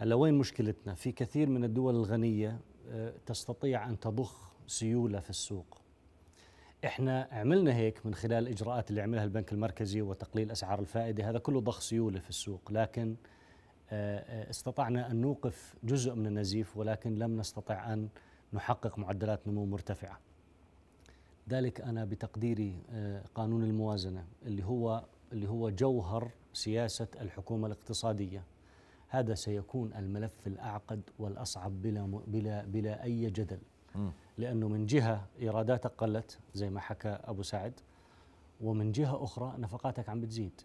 هلا وين مشكلتنا؟ في كثير من الدول الغنية آه، تستطيع أن تضخ سيولة في السوق احنا عملنا هيك من خلال الاجراءات اللي عملها البنك المركزي وتقليل اسعار الفائده هذا كله ضخ سيوله في السوق لكن آه، آه، استطعنا ان نوقف جزء من النزيف ولكن لم نستطع ان نحقق معدلات نمو مرتفعه ذلك انا بتقديري قانون الموازنه اللي هو اللي هو جوهر سياسه الحكومه الاقتصاديه هذا سيكون الملف الأعقد والأصعب بلا بلا بلا أي جدل لأنه من جهة إيراداتك قلت زي ما حكى أبو سعد ومن جهة أخرى نفقاتك عم بتزيد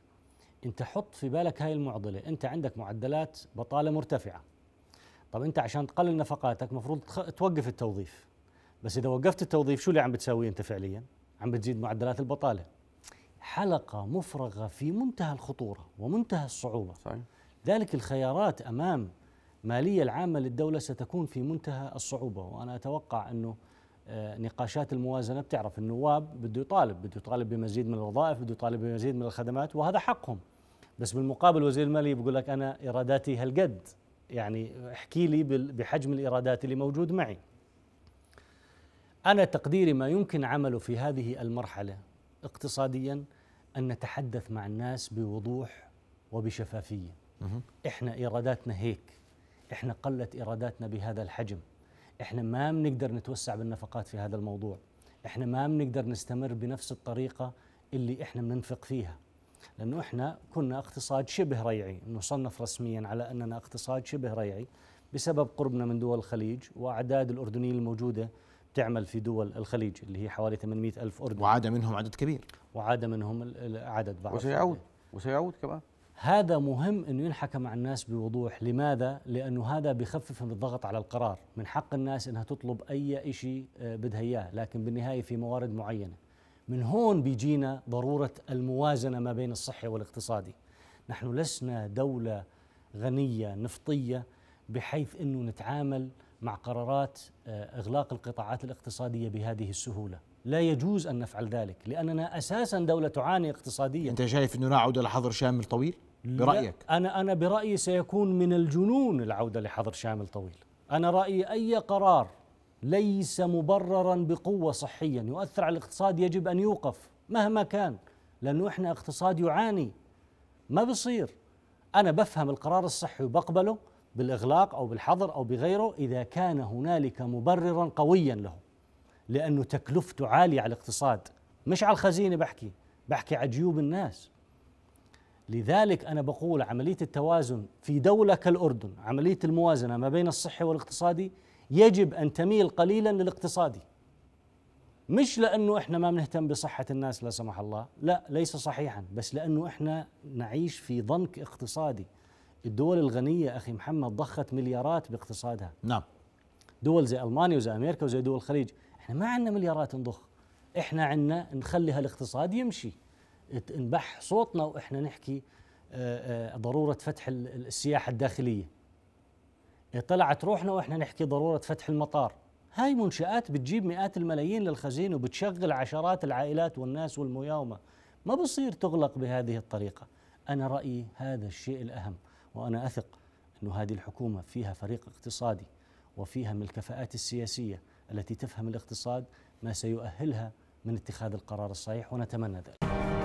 أنت حط في بالك هاي المعضلة أنت عندك معدلات بطالة مرتفعة طب أنت عشان تقلل نفقاتك مفروض توقف التوظيف بس إذا وقفت التوظيف شو اللي عم بتساوي أنت فعليا عم بتزيد معدلات البطالة حلقة مفرغة في منتهى الخطورة ومنتهى الصعوبة صحيح. ذلك الخيارات امام ماليه العامه للدوله ستكون في منتهى الصعوبه وانا اتوقع انه آه، نقاشات الموازنه بتعرف النواب بده يطالب بده يطالب بمزيد من الوظائف بده يطالب بمزيد من الخدمات وهذا حقهم بس بالمقابل وزير الماليه بيقول لك انا ايراداتي هالقد يعني احكي لي بحجم الايرادات اللي موجود معي انا تقديري ما يمكن عمله في هذه المرحله اقتصاديا ان نتحدث مع الناس بوضوح وبشفافيه احنا ايراداتنا هيك احنا قلت ايراداتنا بهذا الحجم احنا ما بنقدر نتوسع بالنفقات في هذا الموضوع احنا ما بنقدر نستمر بنفس الطريقه اللي احنا بننفق فيها لانه احنا كنا اقتصاد شبه ريعي نصنف رسميا على اننا اقتصاد شبه ريعي بسبب قربنا من دول الخليج واعداد الاردنيين الموجوده تعمل في دول الخليج اللي هي حوالي 800 ألف أردني وعاد منهم عدد كبير وعاد منهم عدد بعض وسيعود وسيعود كمان هذا مهم انه ينحكى مع الناس بوضوح لماذا لانه هذا بخفف من الضغط على القرار من حق الناس انها تطلب اي شيء آه، بدها اياه لكن بالنهايه في موارد معينه من هون بيجينا ضروره الموازنه ما بين الصحي والاقتصادي نحن لسنا دوله غنيه نفطيه بحيث انه نتعامل مع قرارات آه، اغلاق القطاعات الاقتصاديه بهذه السهوله لا يجوز ان نفعل ذلك لاننا اساسا دوله تعاني اقتصاديا انت شايف انه نعود الى حظر شامل طويل برأيك أنا أنا برأيي سيكون من الجنون العودة لحظر شامل طويل أنا رأيي أي قرار ليس مبررا بقوة صحيا يؤثر على الاقتصاد يجب أن يوقف مهما كان لأنه إحنا اقتصاد يعاني ما بيصير أنا بفهم القرار الصحي وبقبله بالإغلاق أو بالحظر أو بغيره إذا كان هنالك مبررا قويا له لأنه تكلفته عالية على الاقتصاد مش على الخزينة بحكي بحكي على جيوب الناس لذلك أنا بقول عملية التوازن في دولة كالأردن عملية الموازنة ما بين الصحي والاقتصادي يجب أن تميل قليلا للاقتصادي مش لأنه إحنا ما بنهتم بصحة الناس لا سمح الله لا ليس صحيحا بس لأنه إحنا نعيش في ضنك اقتصادي الدول الغنية أخي محمد ضخت مليارات باقتصادها نعم دول زي ألمانيا وزي أمريكا وزي دول الخليج إحنا ما عندنا مليارات نضخ إحنا عندنا نخلي هالاقتصاد يمشي انبح صوتنا واحنا نحكي آه، آه، ضروره فتح السياحه الداخليه إيه، طلعت روحنا واحنا نحكي ضروره فتح المطار هاي منشآت بتجيب مئات الملايين للخزينة وبتشغل عشرات العائلات والناس والمياومة ما بصير تغلق بهذه الطريقة أنا رأيي هذا الشيء الأهم وأنا أثق انه هذه الحكومة فيها فريق اقتصادي وفيها من الكفاءات السياسية التي تفهم الاقتصاد ما سيؤهلها من اتخاذ القرار الصحيح ونتمنى ذلك